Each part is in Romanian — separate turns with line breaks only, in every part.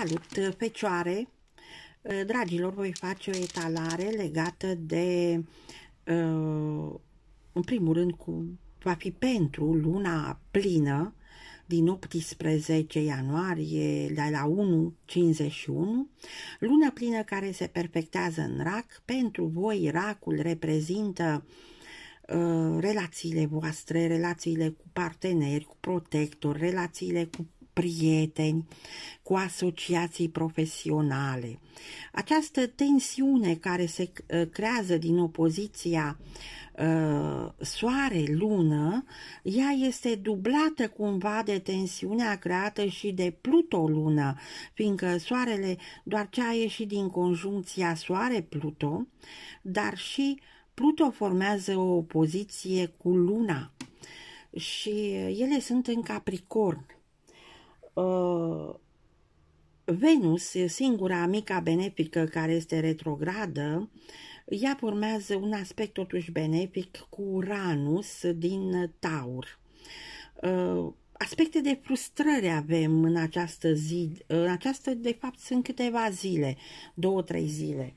Salut, uh, fecioare! Uh, dragilor, voi face o etalare legată de, uh, în primul rând, cu, va fi pentru luna plină din 18 ianuarie de la 1.51, luna plină care se perfectează în rac. Pentru voi, racul reprezintă relațiile voastre, relațiile cu parteneri, cu protector, relațiile cu prieteni, cu asociații profesionale. Această tensiune care se uh, creează din opoziția uh, Soare-Lună, ea este dublată cumva de tensiunea creată și de Pluto-Lună, fiindcă Soarele doar ce a ieșit din conjuncția Soare-Pluto, dar și Pluto formează o opoziție cu Luna și ele sunt în Capricorn uh, Venus, singura amica benefică care este retrogradă, ea urmează un aspect totuși benefic cu Uranus din Taur. Uh, aspecte de frustrări avem în această zi, în această, de fapt, sunt câteva zile, două, trei zile.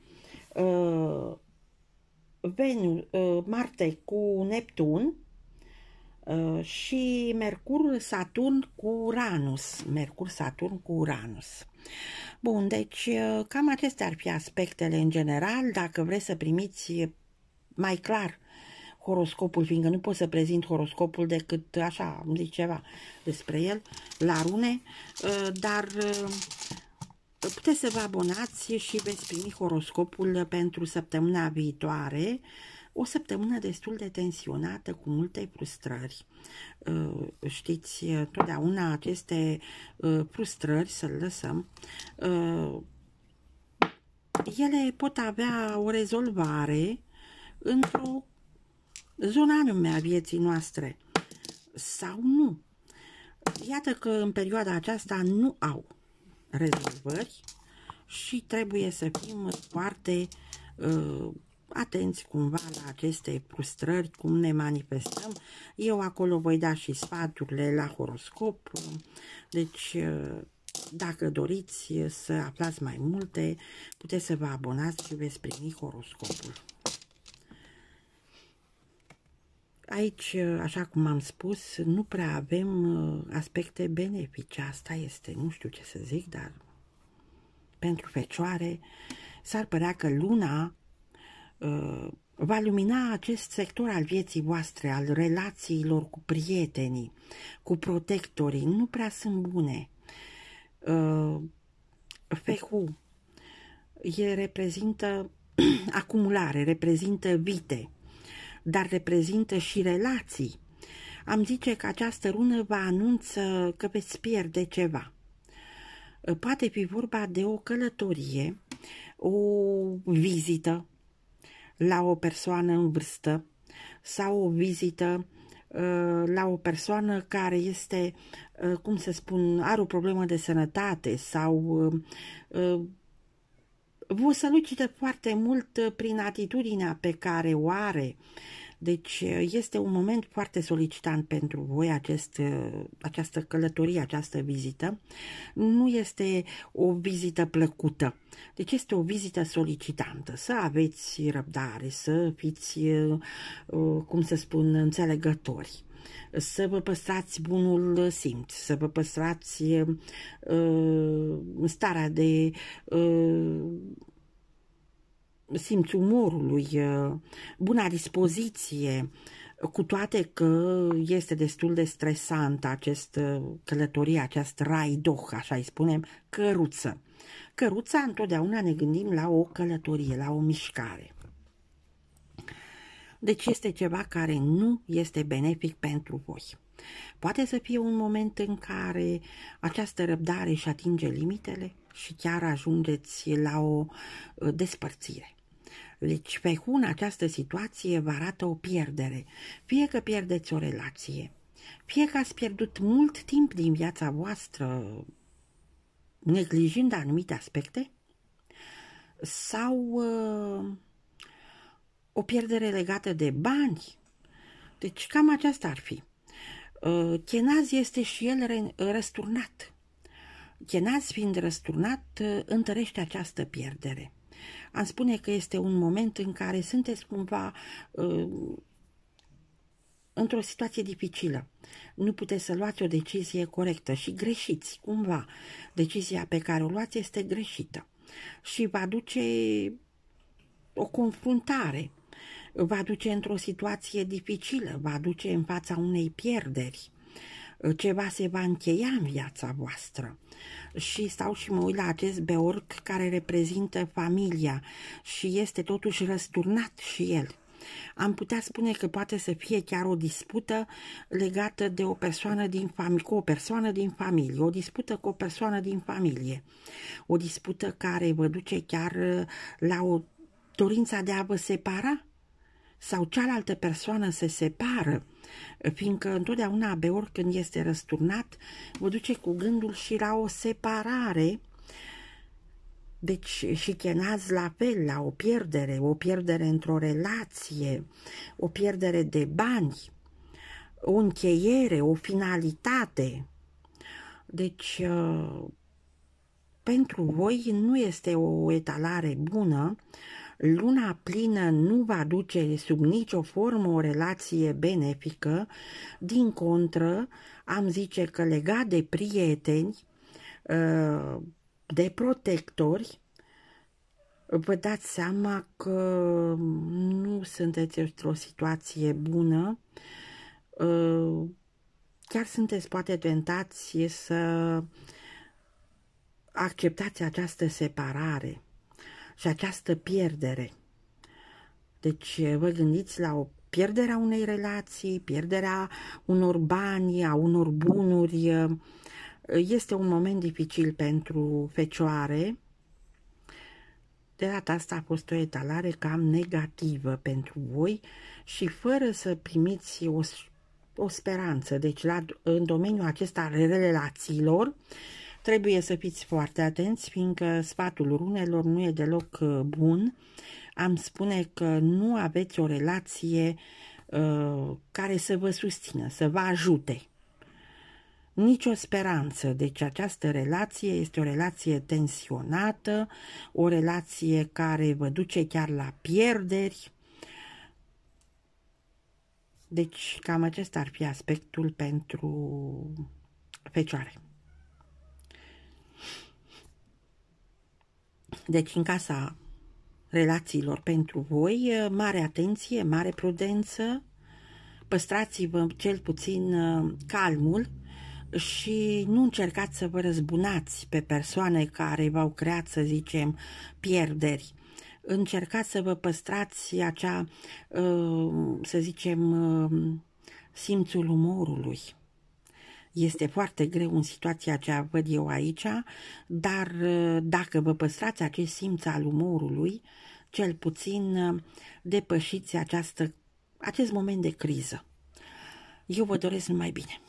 Uh, Venus, uh, Marte cu Neptun, Uh, și Mercur-Saturn cu Uranus. Mercur-Saturn cu Uranus. Bun, deci uh, cam acestea ar fi aspectele în general. Dacă vreți să primiți mai clar horoscopul, fiindcă nu pot să prezint horoscopul decât așa, am zis ceva despre el, la rune, uh, dar puteți să vă abonați și veți primi horoscopul pentru săptămâna viitoare. O săptămână destul de tensionată, cu multe frustrări. Uh, știți, totdeauna aceste uh, frustrări, să-l lăsăm, uh, ele pot avea o rezolvare într-o zonă anume a vieții noastre sau nu. Iată că în perioada aceasta nu au rezolvări și trebuie să fim foarte uh, atenți cumva la aceste frustrări, cum ne manifestăm. Eu acolo voi da și sfaturile la horoscop, deci dacă doriți să aflați mai multe, puteți să vă abonați și veți primi horoscopul. Aici, așa cum am spus, nu prea avem uh, aspecte benefice, asta este, nu știu ce să zic, dar pentru fecioare s-ar părea că luna Uh, va lumina acest sector al vieții voastre, al relațiilor cu prietenii, cu protectorii. Nu prea sunt bune. Uh, fehu e reprezintă acumulare, reprezintă vite, dar reprezintă și relații. Am zice că această rună vă anunță că veți pierde ceva. Uh, poate fi vorba de o călătorie, o vizită, la o persoană în vârstă sau o vizită uh, la o persoană care este, uh, cum să spun, are o problemă de sănătate sau uh, vă solicită foarte mult prin atitudinea pe care o are deci uh, este un moment foarte solicitant pentru voi acest, uh, această călătorie, această vizită. Nu este o vizită plăcută. Deci este o vizită solicitantă. Să aveți răbdare, să fiți, uh, cum să spun, înțelegători să vă păstrați bunul simț, să vă păstrați uh, starea de uh, simț umorului, buna dispoziție, cu toate că este destul de stresant acest uh, călătorie, acest raidoh, așa îi spunem, căruță. Căruța întotdeauna ne gândim la o călătorie, la o mișcare. Deci este ceva care nu este benefic pentru voi. Poate să fie un moment în care această răbdare își atinge limitele și chiar ajungeți la o uh, despărțire. Deci, pe hun, această situație vă arată o pierdere. Fie că pierdeți o relație, fie că ați pierdut mult timp din viața voastră neglijând anumite aspecte, sau uh, o pierdere legată de bani. Deci cam aceasta ar fi. Uh, Chenaz este și el re- răsturnat. Chenaz fiind răsturnat, uh, întărește această pierdere. Am spune că este un moment în care sunteți cumva uh, într-o situație dificilă. Nu puteți să luați o decizie corectă și greșiți cumva. Decizia pe care o luați este greșită și va duce o confruntare, va duce într-o situație dificilă, va duce în fața unei pierderi ceva se va încheia în viața voastră. Și stau și mă uit la acest beorc care reprezintă familia și este totuși răsturnat și el. Am putea spune că poate să fie chiar o dispută legată de o persoană din familie, cu o persoană din familie, o dispută cu o persoană din familie, o dispută care vă duce chiar uh, la o dorința de a vă separa sau cealaltă persoană se separă fiindcă întotdeauna Beor când este răsturnat, vă duce cu gândul și la o separare, deci și chenaz la fel la o pierdere, o pierdere într-o relație, o pierdere de bani, o încheiere, o finalitate. Deci, ă, pentru voi nu este o etalare bună luna plină nu va duce sub nicio formă o relație benefică, din contră am zice că legat de prieteni, uh, de protectori, vă dați seama că nu sunteți într-o situație bună, uh, chiar sunteți poate tentați să acceptați această separare și această pierdere. Deci vă gândiți la o pierderea unei relații, pierderea unor bani, a unor bunuri. Este un moment dificil pentru fecioare. De data asta a fost o etalare cam negativă pentru voi și fără să primiți o, o speranță. Deci la, în domeniul acesta relațiilor, uh, Trebuie să fiți foarte atenți, fiindcă sfatul runelor nu e deloc uh, bun. Am spune că nu aveți o relație uh, care să vă susțină, să vă ajute. Nicio speranță. Deci această relație este o relație tensionată, o relație care vă duce chiar la pierderi. Deci cam acesta ar fi aspectul pentru fecioare. Deci, în casa relațiilor pentru voi, eh, mare atenție, mare prudență, păstrați-vă cel puțin eh, calmul și nu încercați să vă răzbunați pe persoane care v-au creat, să zicem, pierderi. Încercați să vă păstrați acea, eh, să zicem, simțul umorului. Este foarte greu în situația ce văd eu aici, dar uh, dacă vă păstrați acest simț al umorului, cel puțin uh, depășiți această, acest moment de criză. Eu vă doresc numai bine!